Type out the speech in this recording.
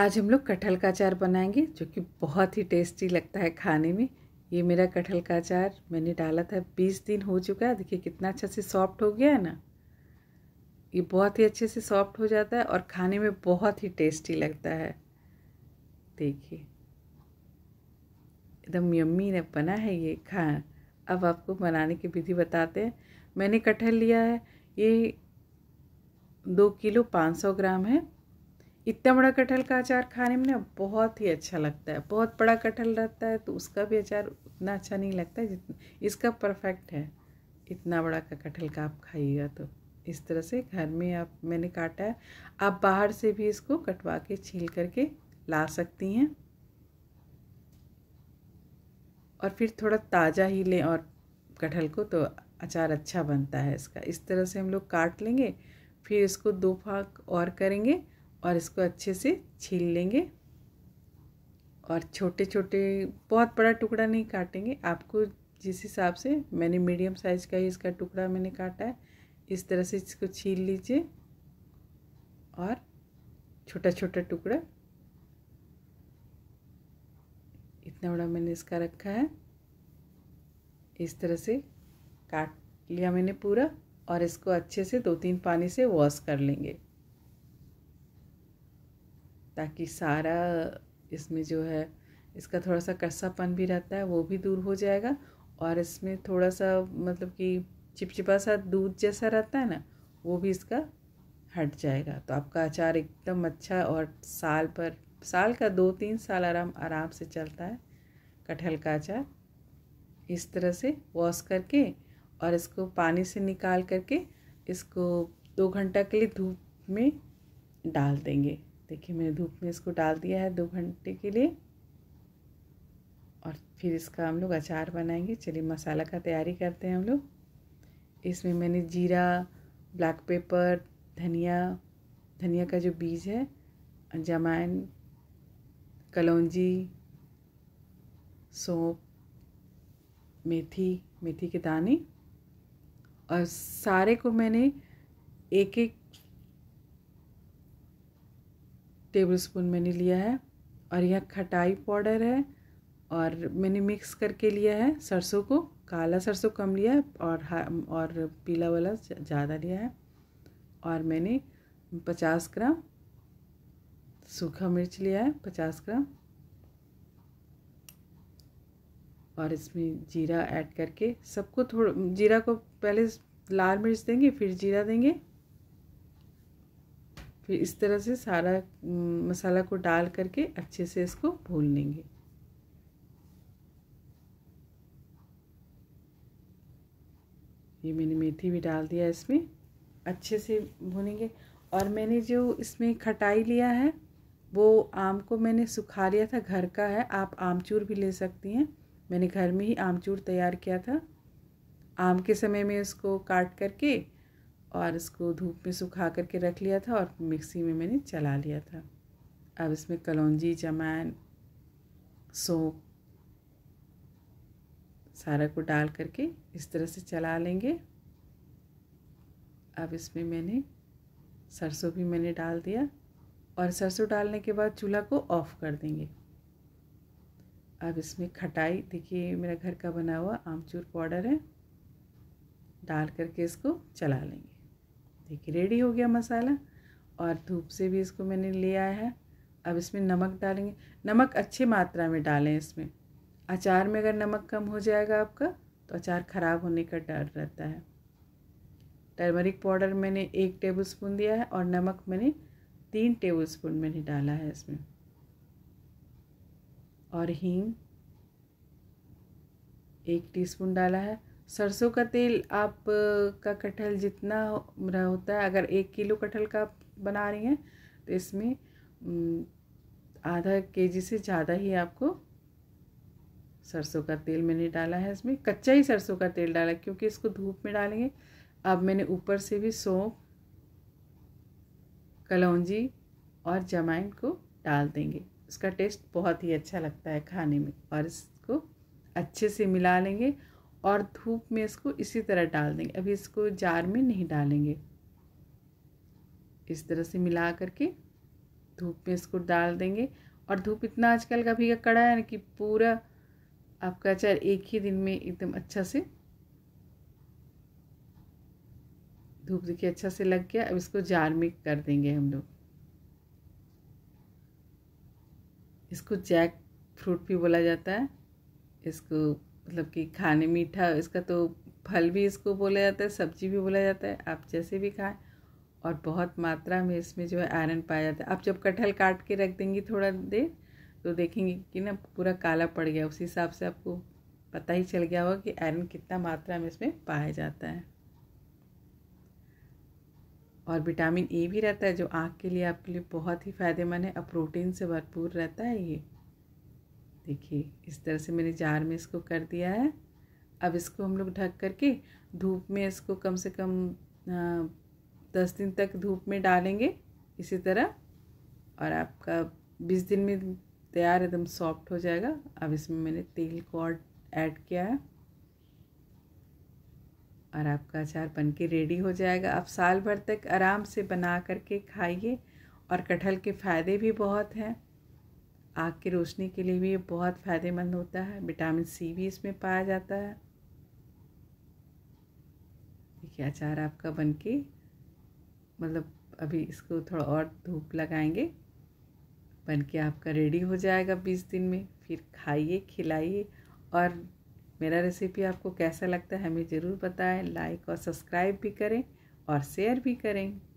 आज हम लोग कटहल का अचार बनाएंगे जो कि बहुत ही टेस्टी लगता है खाने में ये मेरा कटहल का अचार मैंने डाला था बीस दिन हो चुका है देखिए कितना अच्छा से सॉफ्ट हो गया है ना ये बहुत ही अच्छे से सॉफ्ट हो जाता है और खाने में बहुत ही टेस्टी लगता है देखिए एकदम यम्मी ने बना है ये खा अब आपको बनाने की विधि बताते हैं मैंने कटहल लिया है ये दो किलो पाँच सौ ग्राम है इतना बड़ा कटहल का अचार खाने में ना बहुत ही अच्छा लगता है बहुत बड़ा कटहल रहता है तो उसका भी अचार उतना अच्छा नहीं लगता है जितना इसका परफेक्ट है इतना बड़ा का कटहल का आप खाइएगा तो इस तरह से घर में आप मैंने काटा है आप बाहर से भी इसको कटवा के छील करके ला सकती हैं और फिर थोड़ा ताज़ा ही लें और कटहल को तो अचार अच्छा बनता है इसका इस तरह से हम लोग काट लेंगे फिर इसको दो फाक और करेंगे और इसको अच्छे से छील लेंगे और छोटे छोटे बहुत बड़ा टुकड़ा नहीं काटेंगे आपको जिस हिसाब से मैंने मीडियम साइज़ का ही इसका टुकड़ा मैंने काटा है इस तरह से इसको छील लीजिए और छोटा छोटा टुकड़ा इतना बड़ा मैंने इसका रखा है इस तरह से काट लिया मैंने पूरा और इसको अच्छे से दो तीन पानी से वॉश कर लेंगे ताकि सारा इसमें जो है इसका थोड़ा सा कस्सापन भी रहता है वो भी दूर हो जाएगा और इसमें थोड़ा सा मतलब कि चिपचिपा सा दूध जैसा रहता है ना वो भी इसका हट जाएगा तो आपका अचार एकदम अच्छा और साल पर साल का दो तीन साल आराम आराम से चलता है कटहल का अचार इस तरह से वॉश करके और इसको पानी से निकाल करके इसको दो घंटा के लिए धूप में डाल देंगे देखिए मैंने धूप में इसको डाल दिया है दो घंटे के लिए और फिर इसका हम लोग अचार बनाएंगे चलिए मसाला का तैयारी करते हैं हम लोग इसमें मैंने जीरा ब्लैक पेपर धनिया धनिया का जो बीज है जमाइन कलौजी सौंप मेथी मेथी के दाने और सारे को मैंने एक एक टेबल स्पून मैंने लिया है और यह खटाई पाउडर है और मैंने मिक्स करके लिया है सरसों को काला सरसों कम लिया है और और पीला वाला ज़्यादा लिया है और मैंने पचास ग्राम सूखा मिर्च लिया है पचास ग्राम और इसमें जीरा ऐड करके सबको थोड़ा जीरा को पहले लाल मिर्च देंगे फिर जीरा देंगे फिर इस तरह से सारा मसाला को डाल करके अच्छे से इसको भून लेंगे ये मैंने मेथी भी डाल दिया इसमें अच्छे से भूनेंगे और मैंने जो इसमें खटाई लिया है वो आम को मैंने सुखा लिया था घर का है आप आमचूर भी ले सकती हैं मैंने घर में ही आमचूर तैयार किया था आम के समय में इसको काट करके और इसको धूप में सुखा करके रख लिया था और मिक्सी में मैंने चला लिया था अब इसमें कलौजी जमैन सोप सारा को डाल करके इस तरह से चला लेंगे अब इसमें मैंने सरसों भी मैंने डाल दिया और सरसों डालने के बाद चूल्हा को ऑफ़ कर देंगे अब इसमें खटाई देखिए मेरा घर का बना हुआ आमचूर पाउडर है डाल करके इसको चला लेंगे देखिए रेडी हो गया मसाला और धूप से भी इसको मैंने ले आया है अब इसमें नमक डालेंगे नमक अच्छी मात्रा में डालें इसमें अचार में अगर नमक कम हो जाएगा आपका तो अचार ख़राब होने का डर रहता है टर्मरिक पाउडर मैंने एक टेबलस्पून दिया है और नमक मैंने तीन टेबलस्पून मैंने डाला है इसमें और हींग एक टीस्पून डाला है सरसों का तेल आप का कटहल जितना होता है अगर एक किलो कटहल का बना रही हैं तो इसमें आधा के जी से ज़्यादा ही आपको सरसों का तेल मैंने डाला है इसमें कच्चा ही सरसों का तेल डाला क्योंकि इसको धूप में डालेंगे अब मैंने ऊपर से भी सौंफ कलौजी और जमाइन को डाल देंगे उसका टेस्ट बहुत ही अच्छा लगता है खाने में और इसको अच्छे से मिला लेंगे और धूप में इसको इसी तरह डाल देंगे अभी इसको जार में नहीं डालेंगे इस तरह से मिला करके धूप में इसको डाल देंगे और धूप इतना आजकल का भी कड़ा है ना कि पूरा आपका अचार एक ही दिन में एकदम अच्छा से धूप देखिए अच्छा से लग गया अब इसको जार में कर देंगे हम लोग इसको जैक फ्रूट भी बोला जाता है इसको मतलब कि खाने मीठा इसका तो फल भी इसको बोला जाता है सब्जी भी बोला जाता है आप जैसे भी खाएं और बहुत मात्रा में इसमें जो है आयरन पाया जाता है आप जब कटहल काट के रख देंगी थोड़ा देर तो देखेंगे कि ना पूरा काला पड़ गया उसी हिसाब से आपको पता ही चल गया होगा कि आयरन कितना मात्रा में इसमें पाया जाता है और विटामिन ए e भी रहता है जो आँख के लिए आपके लिए बहुत ही फ़ायदेमंद है और प्रोटीन से भरपूर रहता है ये देखिए इस तरह से मैंने जार में इसको कर दिया है अब इसको हम लोग ढक करके धूप में इसको कम से कम दस दिन तक धूप में डालेंगे इसी तरह और आपका बीस दिन में तैयार एकदम सॉफ्ट हो जाएगा अब इसमें मैंने तेल को और ऐड किया है और आपका अचार बन के रेडी हो जाएगा आप साल भर तक आराम से बना करके खाइए और कटहल के फ़ायदे भी बहुत हैं आँख की रोशनी के लिए भी ये बहुत फ़ायदेमंद होता है विटामिन सी भी इसमें पाया जाता है देखिए अचार आपका बन के मतलब अभी इसको थोड़ा और धूप लगाएंगे बन के आपका रेडी हो जाएगा बीस दिन में फिर खाइए खिलाइए और मेरा रेसिपी आपको कैसा लगता है हमें ज़रूर बताएं लाइक और सब्सक्राइब भी करें और शेयर भी करें